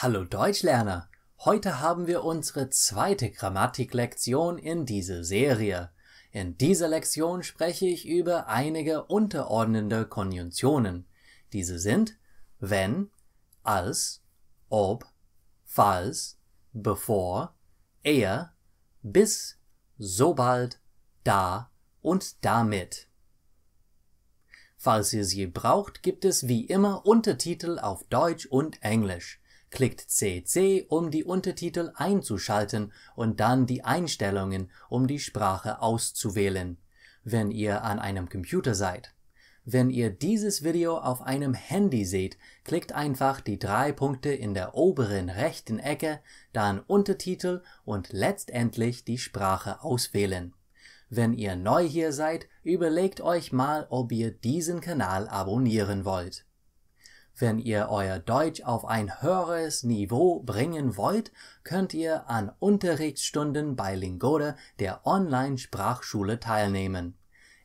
Hallo Deutschlerner! Heute haben wir unsere zweite Grammatiklektion in dieser Serie. In dieser Lektion spreche ich über einige unterordnende Konjunktionen. Diese sind wenn, als, ob, falls, bevor, eher, bis, sobald, da und damit. Falls ihr sie braucht, gibt es wie immer Untertitel auf Deutsch und Englisch klickt CC, um die Untertitel einzuschalten und dann die Einstellungen, um die Sprache auszuwählen, wenn ihr an einem Computer seid. Wenn ihr dieses Video auf einem Handy seht, klickt einfach die drei Punkte in der oberen rechten Ecke, dann Untertitel und letztendlich die Sprache auswählen. Wenn ihr neu hier seid, überlegt euch mal, ob ihr diesen Kanal abonnieren wollt wenn ihr euer Deutsch auf ein höheres Niveau bringen wollt, könnt ihr an Unterrichtsstunden bei Lingode, der Online-Sprachschule, teilnehmen.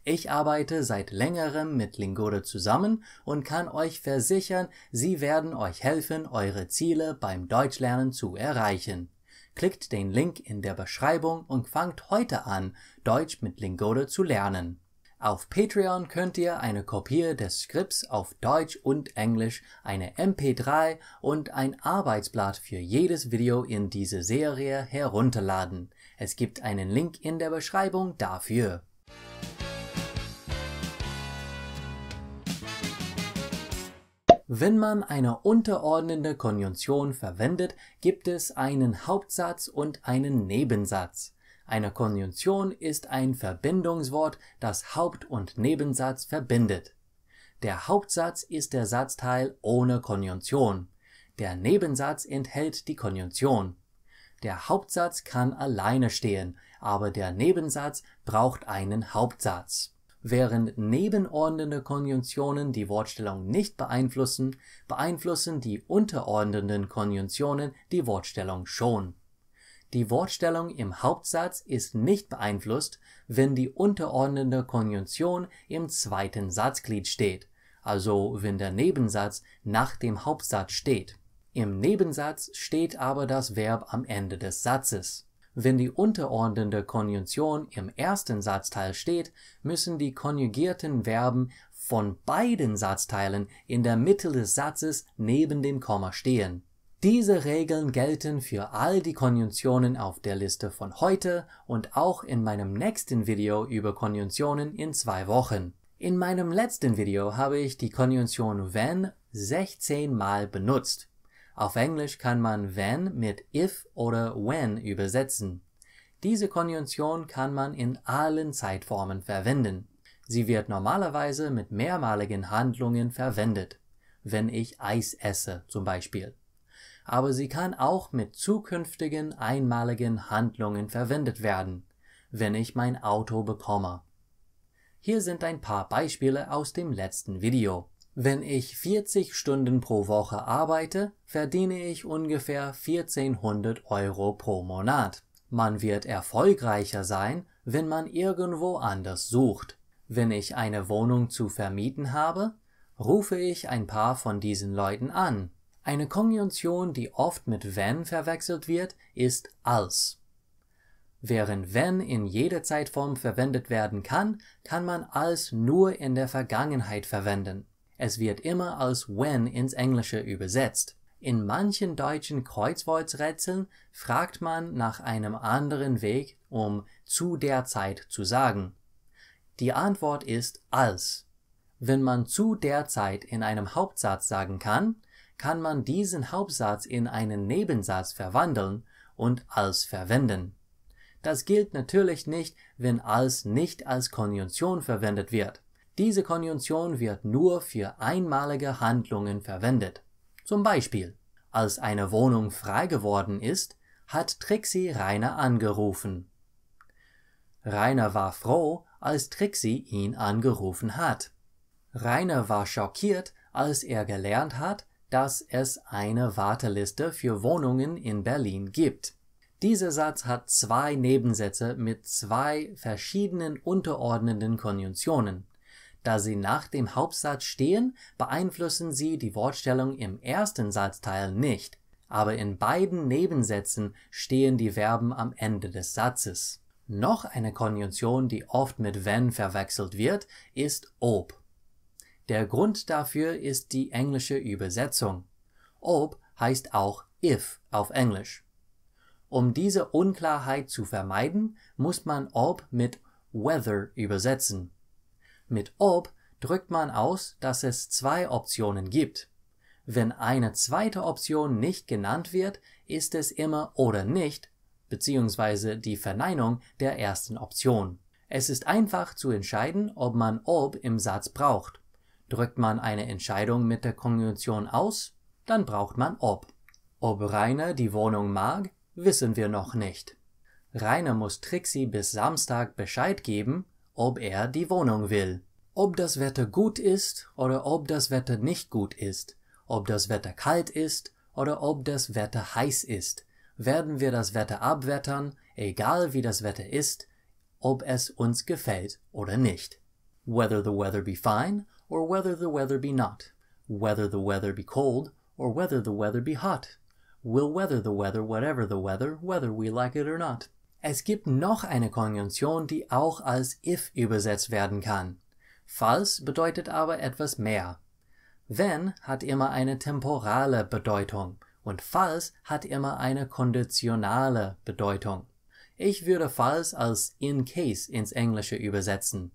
Ich arbeite seit längerem mit Lingode zusammen und kann euch versichern, sie werden euch helfen, eure Ziele beim Deutschlernen zu erreichen. Klickt den Link in der Beschreibung und fangt heute an, Deutsch mit Lingode zu lernen auf Patreon könnt ihr eine Kopie des Skripts auf Deutsch und Englisch, eine MP3 und ein Arbeitsblatt für jedes Video in dieser Serie herunterladen. Es gibt einen Link in der Beschreibung dafür. Wenn man eine unterordnende Konjunktion verwendet, gibt es einen Hauptsatz und einen Nebensatz eine Konjunktion ist ein Verbindungswort, das Haupt und Nebensatz verbindet. Der Hauptsatz ist der Satzteil ohne Konjunktion. der Nebensatz enthält die Konjunktion. Der Hauptsatz kann alleine stehen, aber der Nebensatz braucht einen Hauptsatz. Während nebenordnende Konjunktionen die Wortstellung nicht beeinflussen, beeinflussen die unterordnenden Konjunktionen die Wortstellung schon die Wortstellung im Hauptsatz ist nicht beeinflusst, wenn die unterordnende Konjunktion im zweiten Satzglied steht, also wenn der Nebensatz nach dem Hauptsatz steht. Im Nebensatz steht aber das Verb am Ende des Satzes. Wenn die unterordnende Konjunktion im ersten Satzteil steht, müssen die konjugierten Verben von beiden Satzteilen in der Mitte des Satzes neben dem Komma stehen diese Regeln gelten für all die Konjunktionen auf der Liste von heute und auch in meinem nächsten Video über Konjunktionen in zwei Wochen. In meinem letzten Video habe ich die Konjunktion wenn 16 mal benutzt. Auf Englisch kann man wenn mit if oder when übersetzen. Diese Konjunktion kann man in allen Zeitformen verwenden. Sie wird normalerweise mit mehrmaligen Handlungen verwendet, wenn ich Eis esse zum Beispiel aber sie kann auch mit zukünftigen einmaligen Handlungen verwendet werden, wenn ich mein Auto bekomme. Hier sind ein paar Beispiele aus dem letzten Video. Wenn ich 40 Stunden pro Woche arbeite, verdiene ich ungefähr 1400 Euro pro Monat. Man wird erfolgreicher sein, wenn man irgendwo anders sucht. Wenn ich eine Wohnung zu vermieten habe, rufe ich ein paar von diesen Leuten an eine Konjunktion, die oft mit wenn verwechselt wird, ist als. Während wenn in jeder Zeitform verwendet werden kann, kann man als nur in der Vergangenheit verwenden. Es wird immer als when ins Englische übersetzt. In manchen deutschen Kreuzworträtseln fragt man nach einem anderen Weg, um zu der Zeit zu sagen. Die Antwort ist als. Wenn man zu der Zeit in einem Hauptsatz sagen kann kann man diesen Hauptsatz in einen Nebensatz verwandeln und als verwenden. Das gilt natürlich nicht, wenn als nicht als Konjunktion verwendet wird. Diese Konjunktion wird nur für einmalige Handlungen verwendet. Zum Beispiel, als eine Wohnung frei geworden ist, hat Trixie Rainer angerufen. Rainer war froh, als Trixie ihn angerufen hat. Rainer war schockiert, als er gelernt hat, dass es eine Warteliste für Wohnungen in Berlin gibt. Dieser Satz hat zwei Nebensätze mit zwei verschiedenen unterordnenden Konjunktionen. Da sie nach dem Hauptsatz stehen, beeinflussen sie die Wortstellung im ersten Satzteil nicht, aber in beiden Nebensätzen stehen die Verben am Ende des Satzes. Noch eine Konjunktion, die oft mit wenn verwechselt wird, ist ob der Grund dafür ist die englische Übersetzung. Ob heißt auch if auf Englisch. Um diese Unklarheit zu vermeiden, muss man ob mit whether übersetzen. Mit ob drückt man aus, dass es zwei Optionen gibt. Wenn eine zweite Option nicht genannt wird, ist es immer oder nicht beziehungsweise die Verneinung der ersten Option. Es ist einfach zu entscheiden, ob man ob im Satz braucht. Drückt man eine Entscheidung mit der Konjunktion aus, dann braucht man ob. Ob Rainer die Wohnung mag, wissen wir noch nicht. Rainer muss Trixi bis Samstag Bescheid geben, ob er die Wohnung will. Ob das Wetter gut ist oder ob das Wetter nicht gut ist, ob das Wetter kalt ist oder ob das Wetter heiß ist, werden wir das Wetter abwettern, egal wie das Wetter ist, ob es uns gefällt oder nicht. Whether the weather be fine or whether the weather be not, whether the weather be cold, or whether the weather be hot. Will weather the weather, whatever the weather, whether we like it or not. Es gibt noch eine Konjunktion, die auch als if übersetzt werden kann. Falls bedeutet aber etwas mehr. Wenn hat immer eine temporale Bedeutung und falls hat immer eine konditionale Bedeutung. Ich würde falls als in case ins Englische übersetzen.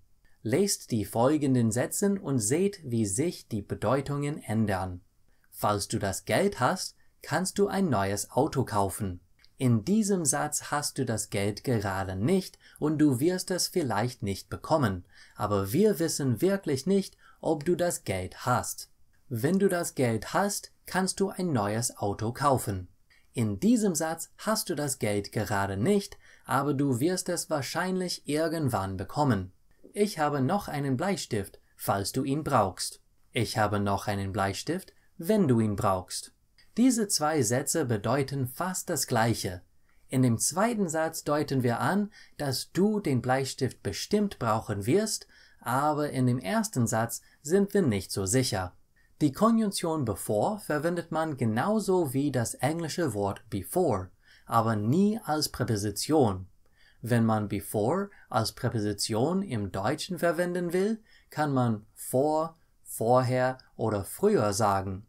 Lest die folgenden Sätze und seht, wie sich die Bedeutungen ändern. Falls du das Geld hast, kannst du ein neues Auto kaufen. In diesem Satz hast du das Geld gerade nicht und du wirst es vielleicht nicht bekommen, aber wir wissen wirklich nicht, ob du das Geld hast. Wenn du das Geld hast, kannst du ein neues Auto kaufen. In diesem Satz hast du das Geld gerade nicht, aber du wirst es wahrscheinlich irgendwann bekommen. Ich habe noch einen Bleistift, falls du ihn brauchst. Ich habe noch einen Bleistift, wenn du ihn brauchst. Diese zwei Sätze bedeuten fast das Gleiche. In dem zweiten Satz deuten wir an, dass du den Bleistift bestimmt brauchen wirst, aber in dem ersten Satz sind wir nicht so sicher. Die Konjunktion before verwendet man genauso wie das englische Wort before, aber nie als Präposition. Wenn man before als Präposition im Deutschen verwenden will, kann man vor, vorher oder früher sagen.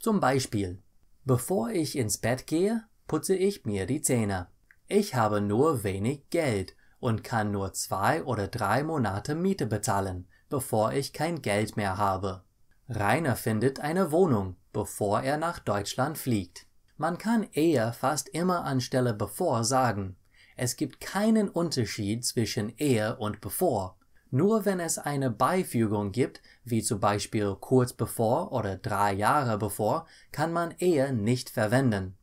Zum Beispiel: Bevor ich ins Bett gehe, putze ich mir die Zähne. Ich habe nur wenig Geld und kann nur zwei oder drei Monate Miete bezahlen, bevor ich kein Geld mehr habe. Rainer findet eine Wohnung, bevor er nach Deutschland fliegt. Man kann eher fast immer anstelle bevor sagen es gibt keinen Unterschied zwischen ehe und bevor. Nur wenn es eine Beifügung gibt, wie zum Beispiel kurz bevor oder drei Jahre bevor, kann man Ehe nicht verwenden.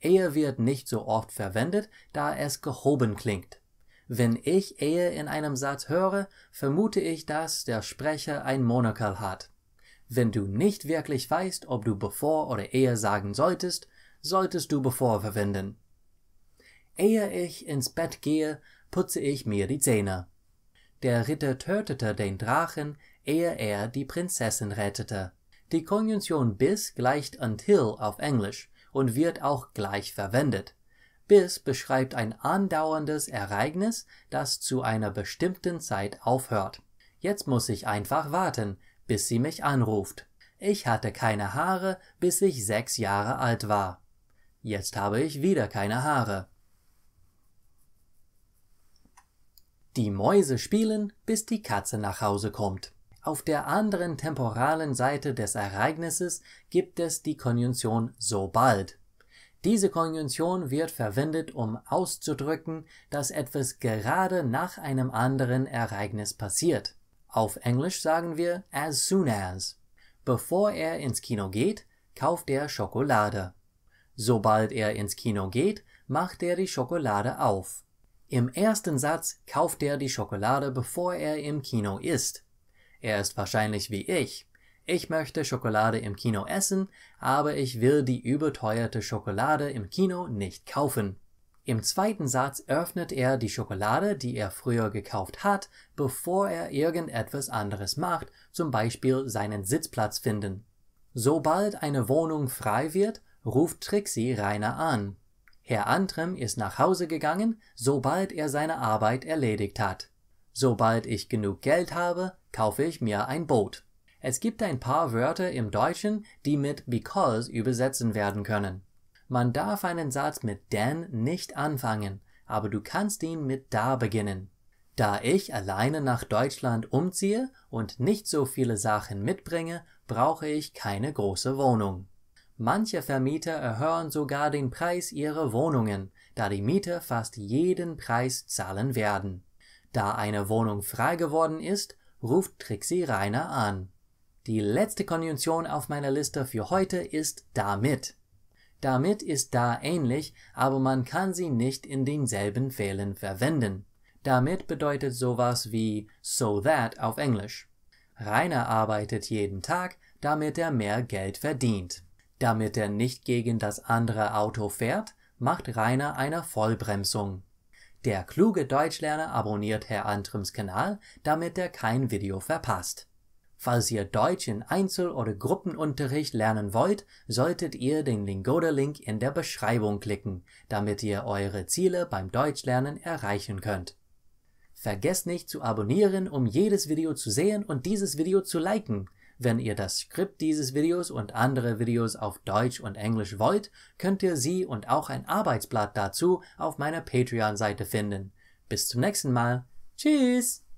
Ehe wird nicht so oft verwendet, da es gehoben klingt. Wenn ich Ehe in einem Satz höre, vermute ich, dass der Sprecher ein Monokel hat. Wenn du nicht wirklich weißt, ob du bevor oder eher sagen solltest, solltest du bevor verwenden Ehe ich ins Bett gehe, putze ich mir die Zähne. Der Ritter tötete den Drachen, ehe er die Prinzessin rettete. Die Konjunktion bis gleicht until auf Englisch und wird auch gleich verwendet. Bis beschreibt ein andauerndes Ereignis, das zu einer bestimmten Zeit aufhört. Jetzt muss ich einfach warten, bis sie mich anruft. Ich hatte keine Haare, bis ich sechs Jahre alt war. Jetzt habe ich wieder keine Haare. Die Mäuse spielen, bis die Katze nach Hause kommt. Auf der anderen temporalen Seite des Ereignisses gibt es die Konjunktion sobald. Diese Konjunktion wird verwendet, um auszudrücken, dass etwas gerade nach einem anderen Ereignis passiert. Auf Englisch sagen wir as soon as. Bevor er ins Kino geht, kauft er Schokolade. Sobald er ins Kino geht, macht er die Schokolade auf im ersten Satz kauft er die Schokolade, bevor er im Kino ist. Er ist wahrscheinlich wie ich. Ich möchte Schokolade im Kino essen, aber ich will die überteuerte Schokolade im Kino nicht kaufen. Im zweiten Satz öffnet er die Schokolade, die er früher gekauft hat, bevor er irgendetwas anderes macht, zum Beispiel seinen Sitzplatz finden. Sobald eine Wohnung frei wird, ruft Trixie Rainer an Herr Antrim ist nach Hause gegangen, sobald er seine Arbeit erledigt hat. Sobald ich genug Geld habe, kaufe ich mir ein Boot. Es gibt ein paar Wörter im Deutschen, die mit because übersetzen werden können. Man darf einen Satz mit denn nicht anfangen, aber du kannst ihn mit da beginnen. Da ich alleine nach Deutschland umziehe und nicht so viele Sachen mitbringe, brauche ich keine große Wohnung. Manche Vermieter erhöhen sogar den Preis ihrer Wohnungen, da die Mieter fast jeden Preis zahlen werden. Da eine Wohnung frei geworden ist, ruft Trixie Rainer an. Die letzte Konjunktion auf meiner Liste für heute ist damit. Damit ist da ähnlich, aber man kann sie nicht in denselben Fällen verwenden. Damit bedeutet sowas wie so that auf Englisch. Rainer arbeitet jeden Tag, damit er mehr Geld verdient. Damit er nicht gegen das andere Auto fährt, macht Rainer eine Vollbremsung. Der kluge Deutschlerner abonniert Herr Antrims Kanal, damit er kein Video verpasst. Falls ihr Deutsch in Einzel oder Gruppenunterricht lernen wollt, solltet ihr den Lingoda-Link in der Beschreibung klicken, damit ihr eure Ziele beim Deutschlernen erreichen könnt. Vergesst nicht zu abonnieren, um jedes Video zu sehen und dieses Video zu liken wenn ihr das Skript dieses Videos und andere Videos auf Deutsch und Englisch wollt, könnt ihr sie und auch ein Arbeitsblatt dazu auf meiner Patreon-Seite finden. Bis zum nächsten Mal. Tschüss!